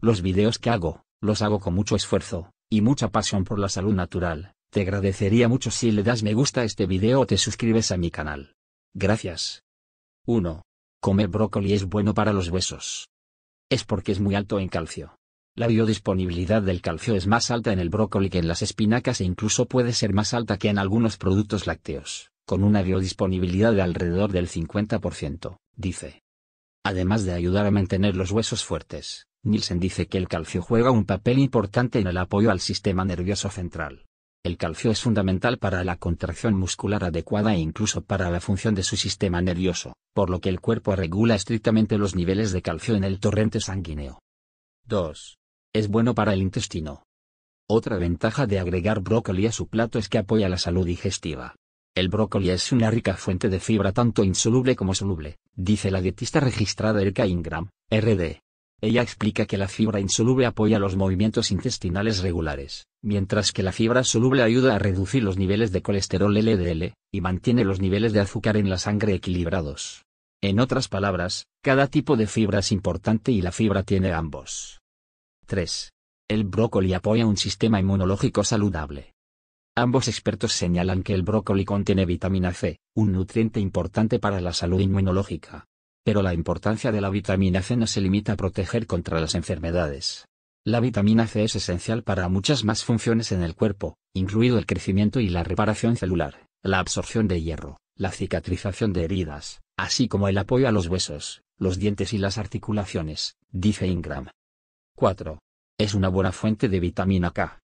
Los videos que hago, los hago con mucho esfuerzo, y mucha pasión por la salud natural. Te agradecería mucho si le das me gusta a este video o te suscribes a mi canal. Gracias. 1. Comer brócoli es bueno para los huesos. Es porque es muy alto en calcio. La biodisponibilidad del calcio es más alta en el brócoli que en las espinacas e incluso puede ser más alta que en algunos productos lácteos, con una biodisponibilidad de alrededor del 50%, dice. Además de ayudar a mantener los huesos fuertes, Nielsen dice que el calcio juega un papel importante en el apoyo al sistema nervioso central. El calcio es fundamental para la contracción muscular adecuada e incluso para la función de su sistema nervioso, por lo que el cuerpo regula estrictamente los niveles de calcio en el torrente sanguíneo. 2. Es bueno para el intestino. Otra ventaja de agregar brócoli a su plato es que apoya la salud digestiva. El brócoli es una rica fuente de fibra tanto insoluble como soluble, dice la dietista registrada Erika Ingram, RD. Ella explica que la fibra insoluble apoya los movimientos intestinales regulares, mientras que la fibra soluble ayuda a reducir los niveles de colesterol LDL, y mantiene los niveles de azúcar en la sangre equilibrados. En otras palabras, cada tipo de fibra es importante y la fibra tiene ambos. 3. El brócoli apoya un sistema inmunológico saludable. Ambos expertos señalan que el brócoli contiene vitamina C, un nutriente importante para la salud inmunológica, pero la importancia de la vitamina C no se limita a proteger contra las enfermedades. La vitamina C es esencial para muchas más funciones en el cuerpo, incluido el crecimiento y la reparación celular, la absorción de hierro, la cicatrización de heridas, así como el apoyo a los huesos, los dientes y las articulaciones, dice Ingram. 4. Es una buena fuente de vitamina K.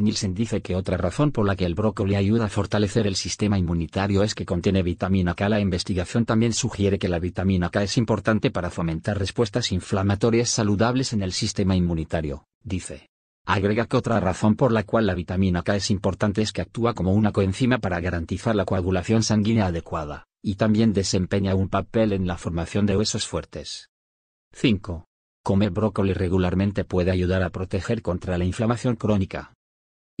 Nielsen dice que otra razón por la que el brócoli ayuda a fortalecer el sistema inmunitario es que contiene vitamina K. La investigación también sugiere que la vitamina K es importante para fomentar respuestas inflamatorias saludables en el sistema inmunitario, dice. Agrega que otra razón por la cual la vitamina K es importante es que actúa como una coenzima para garantizar la coagulación sanguínea adecuada, y también desempeña un papel en la formación de huesos fuertes. 5. Comer brócoli regularmente puede ayudar a proteger contra la inflamación crónica.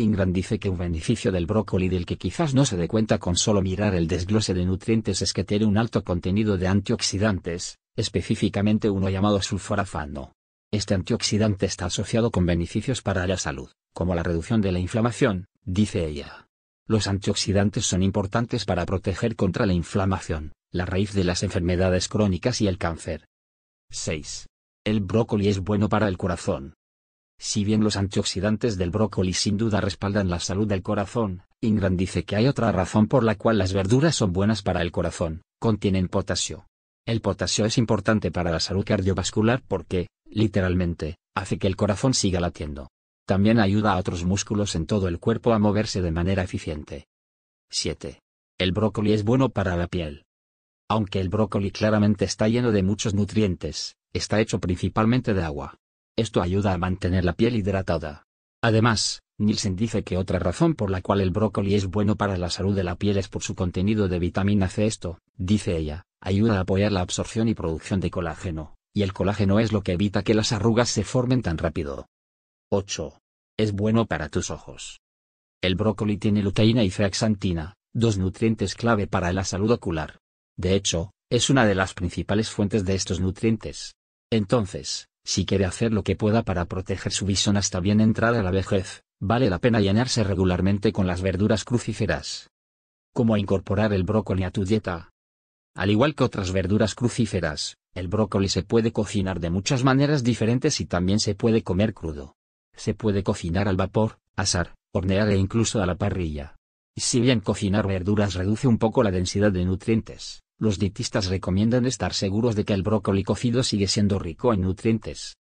Ingram dice que un beneficio del brócoli del que quizás no se dé cuenta con solo mirar el desglose de nutrientes es que tiene un alto contenido de antioxidantes, específicamente uno llamado sulforafano. Este antioxidante está asociado con beneficios para la salud, como la reducción de la inflamación, dice ella. Los antioxidantes son importantes para proteger contra la inflamación, la raíz de las enfermedades crónicas y el cáncer. 6. El brócoli es bueno para el corazón. Si bien los antioxidantes del brócoli sin duda respaldan la salud del corazón, Ingram dice que hay otra razón por la cual las verduras son buenas para el corazón, contienen potasio. El potasio es importante para la salud cardiovascular porque, literalmente, hace que el corazón siga latiendo. También ayuda a otros músculos en todo el cuerpo a moverse de manera eficiente. 7. El brócoli es bueno para la piel. Aunque el brócoli claramente está lleno de muchos nutrientes, está hecho principalmente de agua, esto ayuda a mantener la piel hidratada. Además, Nielsen dice que otra razón por la cual el brócoli es bueno para la salud de la piel es por su contenido de vitamina C. Esto, dice ella, ayuda a apoyar la absorción y producción de colágeno, y el colágeno es lo que evita que las arrugas se formen tan rápido. 8. Es bueno para tus ojos. El brócoli tiene luteína y zeaxantina, dos nutrientes clave para la salud ocular. De hecho, es una de las principales fuentes de estos nutrientes. Entonces, si quiere hacer lo que pueda para proteger su visión hasta bien entrar a la vejez, vale la pena llenarse regularmente con las verduras crucíferas. ¿Cómo incorporar el brócoli a tu dieta? Al igual que otras verduras crucíferas, el brócoli se puede cocinar de muchas maneras diferentes y también se puede comer crudo. Se puede cocinar al vapor, asar, hornear e incluso a la parrilla. Si bien cocinar verduras reduce un poco la densidad de nutrientes, los dietistas recomiendan estar seguros de que el brócoli cocido sigue siendo rico en nutrientes.